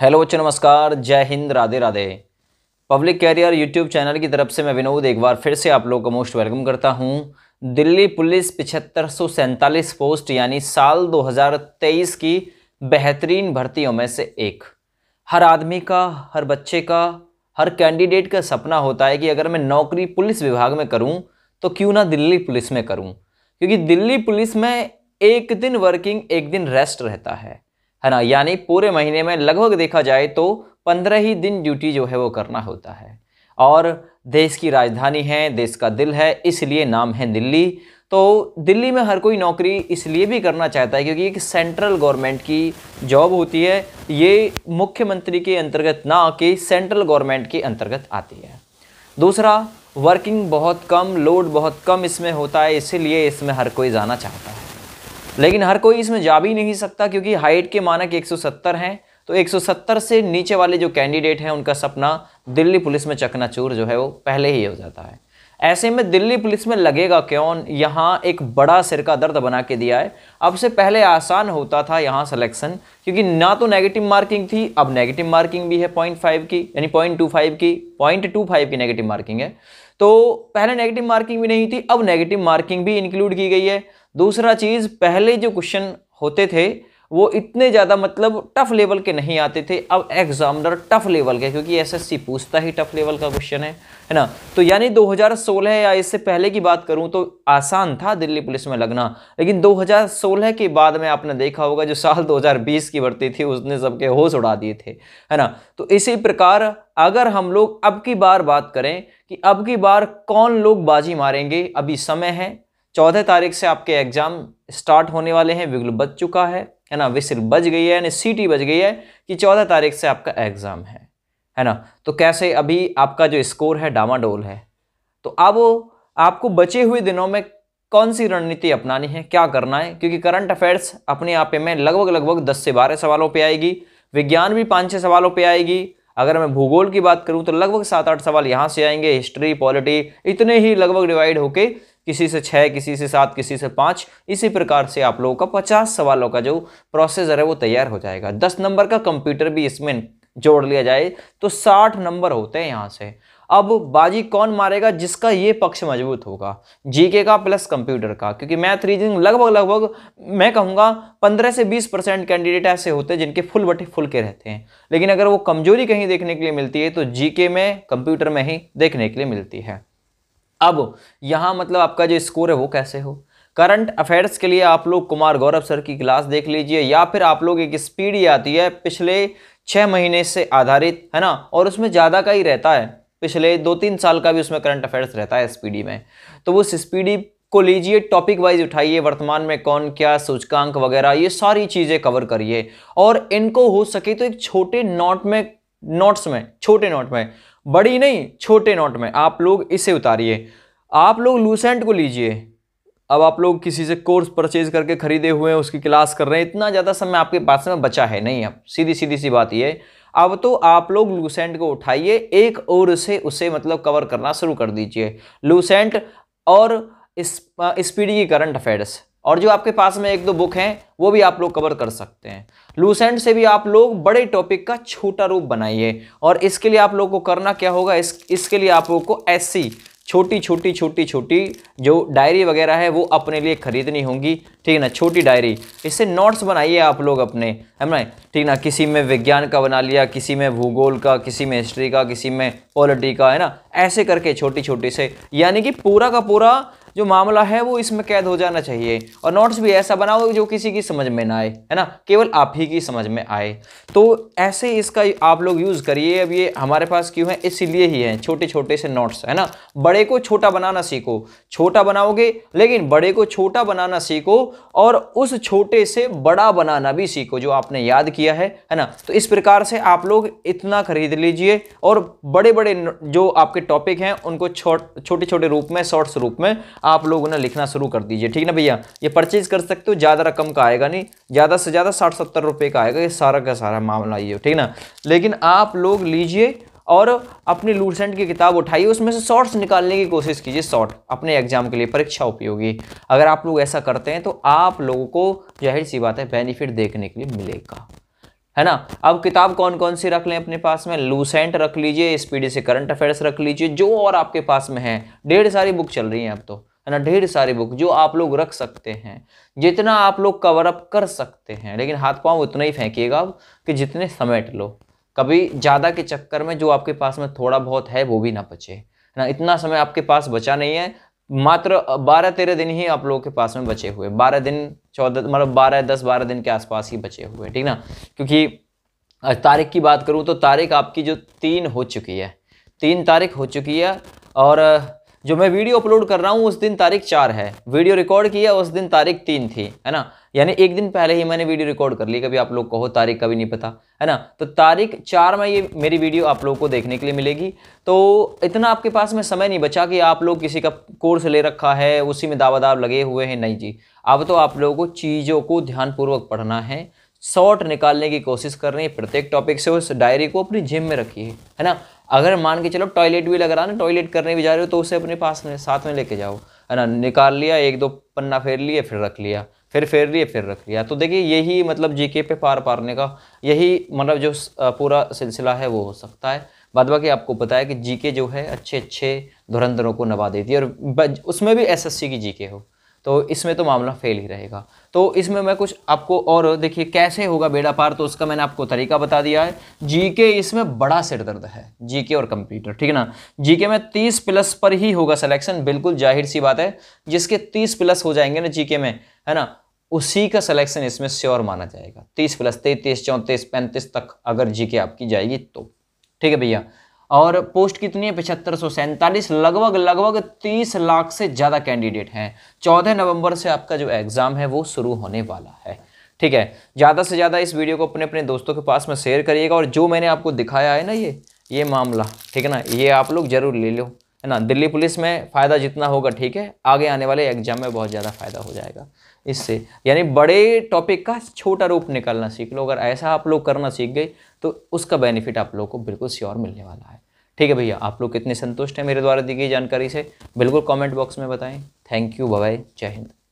hello बच्चों नमस्कार जय हिंद Radhe Radhe public career YouTube channel की तरफ से मैं विनोद एक बार फिर से आप लोगों का मोस्ट वेलकम करता हूं दिल्ली पुलिस पिछहत्तर पोस्ट यानी साल 2023 की बेहतरीन भर्तियों में से एक हर आदमी का हर बच्चे का हर कैंडिडेट का सपना होता है कि अगर मैं नौकरी पुलिस विभाग में करूँ तो क्यों ना दिल्ली पुलिस में करूँ क्योंकि दिल्ली पुलिस में एक दिन वर्किंग एक दिन रेस्ट रहता है है ना यानी पूरे महीने में लगभग देखा जाए तो पंद्रह ही दिन ड्यूटी जो है वो करना होता है और देश की राजधानी है देश का दिल है इसलिए नाम है दिल्ली तो दिल्ली में हर कोई नौकरी इसलिए भी करना चाहता है क्योंकि एक सेंट्रल गवर्नमेंट की जॉब होती है ये मुख्यमंत्री के अंतर्गत ना आके सेंट्रल गवर्नमेंट के अंतर्गत आती है दूसरा वर्किंग बहुत कम लोड बहुत कम इसमें होता है इसीलिए इसमें हर कोई जाना चाहता है लेकिन हर कोई इसमें जा भी नहीं सकता क्योंकि हाइट के मानक 170 हैं तो 170 से नीचे वाले जो कैंडिडेट हैं उनका सपना दिल्ली पुलिस में चकनाचूर जो है वो पहले ही हो जाता है ऐसे में दिल्ली पुलिस में लगेगा क्यों यहाँ एक बड़ा सिर का दर्द बना के दिया है अब से पहले आसान होता था यहाँ सिलेक्शन क्योंकि ना तो नेगेटिव मार्किंग थी अब नेगेटिव मार्किंग भी है पॉइंट फाइव की यानी पॉइंट टू फाइव की पॉइंट टू फाइव की नेगेटिव मार्किंग है तो पहले नेगेटिव मार्किंग भी नहीं थी अब नेगेटिव मार्किंग भी इंक्लूड की गई है दूसरा चीज़ पहले जो क्वेश्चन होते थे वो इतने ज़्यादा मतलब टफ लेवल के नहीं आते थे अब एग्जामिनर टफ लेवल के क्योंकि एसएससी पूछता ही टफ लेवल का क्वेश्चन है है ना तो यानी 2016 या इससे पहले की बात करूं तो आसान था दिल्ली पुलिस में लगना लेकिन 2016 के बाद में आपने देखा होगा जो साल 2020 की बढ़ती थी उसने सबके होश उड़ा दिए थे है ना तो इसी प्रकार अगर हम लोग अब की बार बात करें कि अब की बार कौन लोग बाजी मारेंगे अभी समय है चौदह तारीख से आपके एग्ज़ाम स्टार्ट होने वाले हैं विगल बज चुका है है ना विसिल बज गई है यानी सीटी बज गई है कि चौदह तारीख से आपका एग्ज़ाम है है ना तो कैसे अभी आपका जो स्कोर है डामाडोल है तो अब आपको बचे हुए दिनों में कौन सी रणनीति अपनानी है क्या करना है क्योंकि करंट अफेयर्स अपने आप में लगभग लगभग दस से बारह सवालों पर आएगी विज्ञान भी पाँच छः सवालों पर आएगी अगर मैं भूगोल की बात करूँ तो लगभग सात आठ सवाल यहाँ से आएंगे हिस्ट्री पॉलिटी इतने ही लगभग डिवाइड होके किसी से छः किसी से सात किसी से पाँच इसी प्रकार से आप लोगों का पचास सवालों का जो प्रोसेसर है वो तैयार हो जाएगा दस नंबर का कंप्यूटर भी इसमें जोड़ लिया जाए तो साठ नंबर होते हैं यहाँ से अब बाजी कौन मारेगा जिसका ये पक्ष मजबूत होगा जीके का प्लस कंप्यूटर का क्योंकि मैथ रीजनिंग लगभग लगभग मैं कहूँगा 15 से 20 परसेंट कैंडिडेट ऐसे होते हैं जिनके फुल बटे फुल के रहते हैं लेकिन अगर वो कमजोरी कहीं देखने के लिए मिलती है तो जीके में कंप्यूटर में ही देखने के लिए मिलती है अब यहाँ मतलब आपका जो स्कोर है वो कैसे हो करंट अफेयर्स के लिए आप लोग कुमार गौरव सर की क्लास देख लीजिए या फिर आप लोग एक स्पीड ही आती है पिछले छः महीने से आधारित है ना और उसमें ज़्यादा का ही रहता है पिछले दो तीन साल का भी उसमें करंट अफेयर्स रहता है स्पीडी में तो उस स्पीडी को लीजिए टॉपिक वाइज उठाइए वर्तमान में कौन क्या सूचकांक वगैरह ये सारी चीज़ें कवर करिए और इनको हो सके तो एक छोटे नोट में नोट्स में छोटे नोट में बड़ी नहीं छोटे नोट में आप लोग इसे उतारिए आप लोग लूसेंट को लीजिए अब आप लोग किसी से कोर्स परचेज करके ख़रीदे हुए हैं उसकी क्लास कर रहे हैं इतना ज़्यादा समय आपके पास में बचा है नहीं अब सीधी सीधी सी बात ये अब तो आप लोग लूसेंट को उठाइए एक और से उसे मतलब कवर करना शुरू कर दीजिए लूसेंट और स्पीडी की करंट अफेयर्स और जो आपके पास में एक दो बुक हैं वो भी आप लोग कवर कर सकते हैं लूसेंट से भी आप लोग बड़े टॉपिक का छोटा रूप बनाइए और इसके लिए आप लोग को करना क्या होगा इस इसके लिए आप लोग को एस छोटी छोटी छोटी छोटी जो डायरी वगैरह है वो अपने लिए खरीदनी होंगी ठीक है ना छोटी डायरी इससे नोट्स बनाइए आप लोग अपने है ना ठीक ना किसी में विज्ञान का बना लिया किसी में भूगोल का किसी में हिस्ट्री का किसी में पॉलिटी का है ना ऐसे करके छोटी छोटी से यानी कि पूरा का पूरा जो मामला है वो इसमें कैद हो जाना चाहिए और नोट्स भी ऐसा बनाओ जो किसी की समझ में ना आए है ना केवल आप ही की समझ में आए तो ऐसे इसका आप लोग यूज़ करिए अब ये हमारे पास क्यों है इसीलिए ही है छोटे छोटे से नोट्स है ना बड़े को छोटा बनाना सीखो छोटा बनाओगे लेकिन बड़े को छोटा बनाना सीखो और उस छोटे से बड़ा बनाना भी सीखो जो आपने याद किया है है ना तो इस प्रकार से आप लोग इतना खरीद लीजिए और बड़े बड़े जो आपके टॉपिक हैं उनको छोटे छोटे रूप में शॉर्ट्स रूप में आप लोग ना लिखना शुरू कर दीजिए ठीक ना भैया ये परचेज कर सकते हो ज़्यादा रकम का आएगा नहीं ज़्यादा से ज़्यादा साठ सत्तर रुपये का आएगा ये सारा का सारा मामला ये ठीक ना लेकिन आप लोग लीजिए और अपनी लूसेंट की किताब उठाइए उसमें से शॉर्ट्स निकालने की कोशिश कीजिए शॉर्ट अपने एग्जाम के लिए परीक्षा उपयोगी अगर आप लोग ऐसा करते हैं तो आप लोगों को जाहिर सी बात है बेनिफिट देखने के लिए मिलेगा है ना अब किताब कौन कौन सी रख लें अपने पास में लूसेंट रख लीजिए स्पीडी से करंट अफेयर्स रख लीजिए जो और आपके पास में है ढेर सारी बुक चल रही हैं अब तो है ना ढेर सारी बुक जो आप लोग रख सकते हैं जितना आप लोग कवर अप कर सकते हैं लेकिन हाथ पाँव उतना ही फेंकिएगा कि जितने समेट लो कभी ज़्यादा के चक्कर में जो आपके पास में थोड़ा बहुत है वो भी ना बचे ना इतना समय आपके पास बचा नहीं है मात्र बारह तेरह दिन ही आप लोगों के पास में बचे हुए बारह दिन चौदह मतलब बारह दस बारह दिन के आसपास ही बचे हुए ठीक ना क्योंकि तारीख की बात करूँ तो तारीख आपकी जो तीन हो चुकी है तीन तारीख हो चुकी है और जो मैं वीडियो अपलोड कर रहा हूँ उस दिन तारीख चार है वीडियो रिकॉर्ड किया उस दिन तारीख तीन थी है ना यानी एक दिन पहले ही मैंने वीडियो रिकॉर्ड कर ली कभी आप लोग कहो तारीख का भी नहीं पता है ना तो तारीख चार में ये मेरी वीडियो आप लोग को देखने के लिए मिलेगी तो इतना आपके पास में समय नहीं बचा कि आप लोग किसी का कोर्स ले रखा है उसी में दाव लगे हुए हैं नहीं जी अब तो आप लोगों को चीज़ों को ध्यानपूर्वक पढ़ना है शॉर्ट निकालने की कोशिश कर रहे हैं प्रत्येक टॉपिक से उस डायरी को अपनी जिम में रखिए है ना अगर मान के चलो टॉयलेट भी लग रहा ना टॉयलेट करने भी जा रहे हो तो उसे अपने पास में साथ में लेके जाओ है ना निकाल लिया एक दो पन्ना फेर लिए फिर रख लिया फिर फेर लिए फिर रख लिया तो देखिए यही मतलब जीके पे पार पारने का यही मतलब जो पूरा सिलसिला है वो हो सकता है बाद बाकी आपको पता है कि जीके जो है अच्छे अच्छे धुरंधरों को नवा देती है और उसमें भी एसएससी की जीके हो तो इसमें तो मामला फेल ही रहेगा तो इसमें मैं कुछ आपको और देखिए कैसे होगा बेड़ा पार तो उसका मैंने आपको तरीका बता दिया है जीके इसमें बड़ा सिर दर्द है जीके और कंप्यूटर ठीक है ना जीके में 30 प्लस पर ही होगा सिलेक्शन बिल्कुल जाहिर सी बात है जिसके 30 प्लस हो जाएंगे ना जीके में है ना उसी का सिलेक्शन इसमें श्योर माना जाएगा तीस प्लस तैतीस चौंतीस पैंतीस तक अगर जीके आपकी जाएगी तो ठीक है भैया और पोस्ट कितनी है पचहत्तर सौ सैंतालीस लगभग लगभग तीस लाख से ज़्यादा कैंडिडेट हैं चौदह नवंबर से आपका जो एग्ज़ाम है वो शुरू होने वाला है ठीक है ज़्यादा से ज़्यादा इस वीडियो को अपने अपने दोस्तों के पास में शेयर करिएगा और जो मैंने आपको दिखाया है ना ये ये मामला ठीक है ना ये आप लोग ज़रूर ले लो है ना दिल्ली पुलिस में फ़ायदा जितना होगा ठीक है आगे आने वाले एग्जाम में बहुत ज़्यादा फ़ायदा हो जाएगा इससे यानी बड़े टॉपिक का छोटा रूप निकालना सीख लो अगर ऐसा आप लोग करना सीख गए तो उसका बेनिफिट आप लोग को बिल्कुल श्योर मिलने वाला है ठीक है भैया आप लोग कितने संतुष्ट हैं मेरे द्वारा दी गई जानकारी से बिल्कुल कमेंट बॉक्स में बताएं थैंक यू बाय जय हिंद